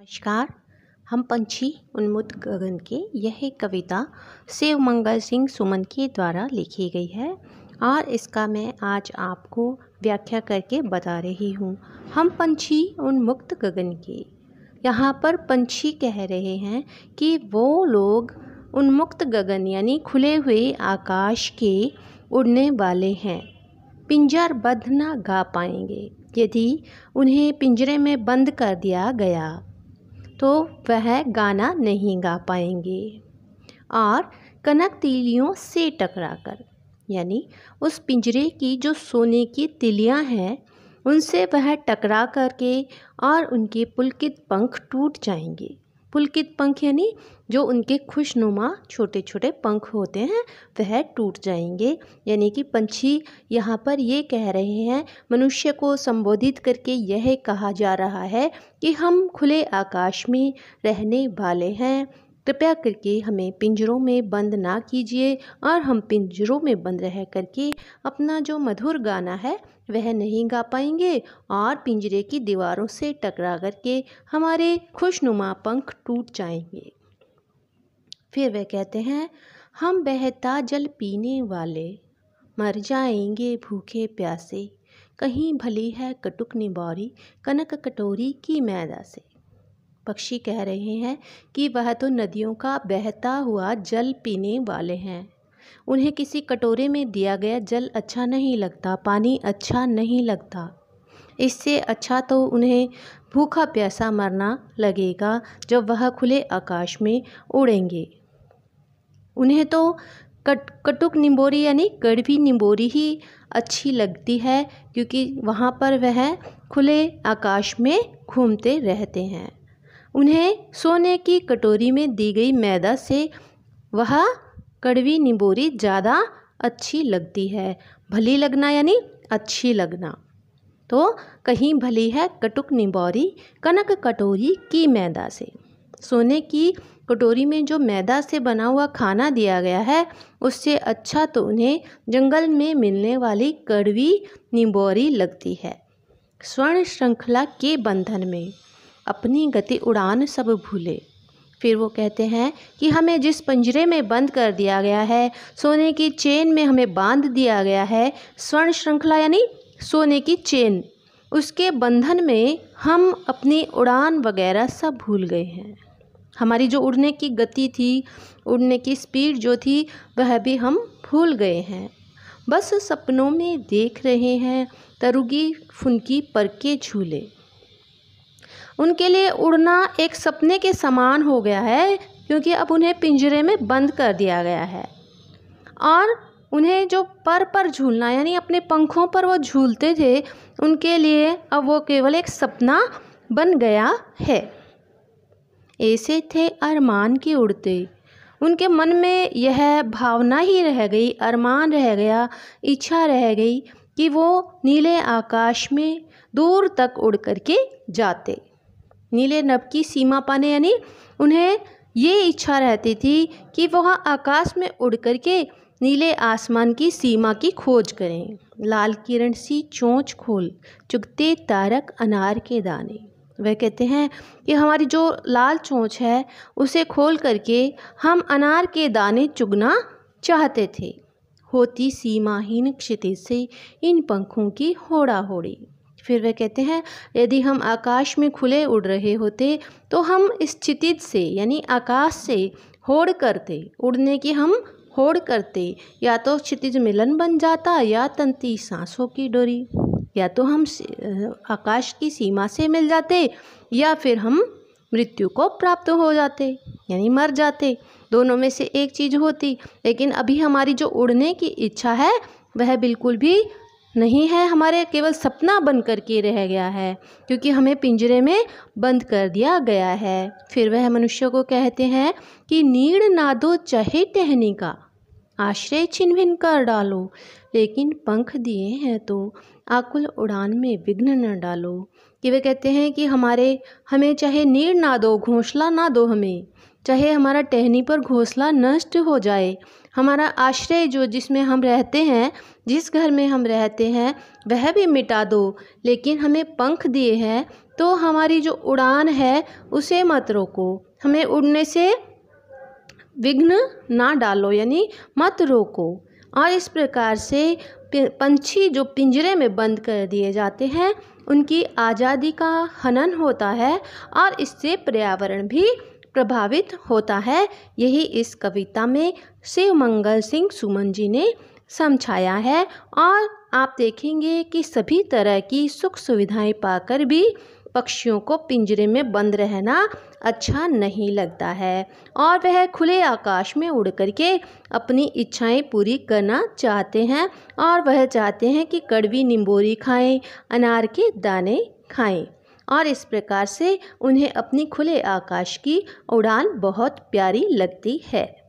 नमस्कार हम पंछी उन्मुद गगन के यह कविता शिव मंगल सिंह सुमन के द्वारा लिखी गई है और इसका मैं आज आपको व्याख्या करके बता रही हूँ हम पंछी उन्मुक्त गगन के यहाँ पर पंछी कह रहे हैं कि वो लोग उन्मुक्त गगन यानी खुले हुए आकाश के उड़ने वाले हैं पिंजर बद ना गा पाएंगे यदि उन्हें पिंजरे में बंद कर दिया गया तो वह गाना नहीं गा पाएंगे और कनक तीलियों से टकराकर यानी उस पिंजरे की जो सोने की तिलियां हैं उनसे वह टकरा करके और उनके पुलकित पंख टूट जाएंगे पुलकित पंख यानी जो उनके खुशनुमा छोटे छोटे पंख होते हैं वह टूट जाएंगे यानी कि पंछी यहाँ पर ये कह रहे हैं मनुष्य को संबोधित करके यह कहा जा रहा है कि हम खुले आकाश में रहने वाले हैं कृपया करके हमें पिंजरों में बंद ना कीजिए और हम पिंजरों में बंद रह करके अपना जो मधुर गाना है वह नहीं गा पाएंगे और पिंजरे की दीवारों से टकरा करके हमारे खुशनुमा पंख टूट जाएंगे फिर वह कहते हैं हम बहता जल पीने वाले मर जाएंगे भूखे प्यासे कहीं भली है कटुक निबारी कनक कटोरी की मैदा से पक्षी कह रहे हैं कि वह तो नदियों का बहता हुआ जल पीने वाले हैं उन्हें किसी कटोरे में दिया गया जल अच्छा नहीं लगता पानी अच्छा नहीं लगता इससे अच्छा तो उन्हें भूखा प्यासा मरना लगेगा जब वह खुले आकाश में उड़ेंगे उन्हें तो कट कटुक निम्बोरी यानी कड़वी निम्बोरी ही अच्छी लगती है क्योंकि वहाँ पर वह खुले आकाश में घूमते रहते हैं उन्हें सोने की कटोरी में दी गई मैदा से वह कड़वी निबोरी ज़्यादा अच्छी लगती है भली लगना यानी अच्छी लगना तो कहीं भली है कटुक निबोरी कनक कटोरी की मैदा से सोने की कटोरी में जो मैदा से बना हुआ खाना दिया गया है उससे अच्छा तो उन्हें जंगल में मिलने वाली कड़वी निबोरी लगती है स्वर्ण श्रृंखला के बंधन में अपनी गति उड़ान सब भूले फिर वो कहते हैं कि हमें जिस पंजरे में बंद कर दिया गया है सोने की चेन में हमें बांध दिया गया है स्वर्ण श्रृंखला यानी सोने की चेन उसके बंधन में हम अपनी उड़ान वगैरह सब भूल गए हैं हमारी जो उड़ने की गति थी उड़ने की स्पीड जो थी वह भी हम भूल गए हैं बस सपनों में देख रहे हैं तरुगी फुनकी पर के झूले उनके लिए उड़ना एक सपने के समान हो गया है क्योंकि अब उन्हें पिंजरे में बंद कर दिया गया है और उन्हें जो पर पर झूलना यानी अपने पंखों पर वो झूलते थे उनके लिए अब वो केवल एक सपना बन गया है ऐसे थे अरमान के उड़ते उनके मन में यह भावना ही रह गई अरमान रह गया इच्छा रह गई कि वो नीले आकाश में दूर तक उड़ कर के जाते नीले नभ की सीमा पाने यानी उन्हें ये इच्छा रहती थी कि वह आकाश में उड़ कर के नीले आसमान की सीमा की खोज करें लाल किरण सी चोंच खोल चुगते तारक अनार के दाने वह कहते हैं कि हमारी जो लाल चोंच है उसे खोल करके हम अनार के दाने चुगना चाहते थे होती सीमाहीन क्षितिज से इन पंखों की होड़ा होड़ी फिर वह कहते हैं यदि हम आकाश में खुले उड़ रहे होते तो हम इस क्षितिज से यानी आकाश से होड़ करते उड़ने की हम होड़ करते या तो क्षितिज मिलन बन जाता या तंती सांसों की डोरी या तो हम आकाश की सीमा से मिल जाते या फिर हम मृत्यु को प्राप्त हो जाते यानी मर जाते दोनों में से एक चीज़ होती लेकिन अभी हमारी जो उड़ने की इच्छा है वह बिल्कुल भी नहीं है हमारे केवल सपना बन कर के रह गया है क्योंकि हमें पिंजरे में बंद कर दिया गया है फिर वह मनुष्य को कहते हैं कि नीड़ ना दो चाहे टहनी का आश्रय छिन भिन कर डालो लेकिन पंख दिए हैं तो आकुल उड़ान में विघ्न न डालो कि वे कहते हैं कि हमारे हमें चाहे नीड़ ना दो घोंसला ना दो हमें चाहे हमारा टहनी पर घोंसला नष्ट हो जाए हमारा आश्रय जो जिसमें हम रहते हैं जिस घर में हम रहते हैं वह भी मिटा दो लेकिन हमें पंख दिए हैं तो हमारी जो उड़ान है उसे मत रोको हमें उड़ने से विघ्न ना डालो यानी मत रोको और इस प्रकार से पंछी जो पिंजरे में बंद कर दिए जाते हैं उनकी आज़ादी का हनन होता है और इससे पर्यावरण भी प्रभावित होता है यही इस कविता में शिव मंगल सिंह सुमन जी ने समझाया है और आप देखेंगे कि सभी तरह की सुख सुविधाएं पाकर भी पक्षियों को पिंजरे में बंद रहना अच्छा नहीं लगता है और वह खुले आकाश में उड़ करके अपनी इच्छाएं पूरी करना चाहते हैं और वह चाहते हैं कि कड़वी निम्बोरी खाएं अनार के दाने खाएं और इस प्रकार से उन्हें अपनी खुले आकाश की उड़ान बहुत प्यारी लगती है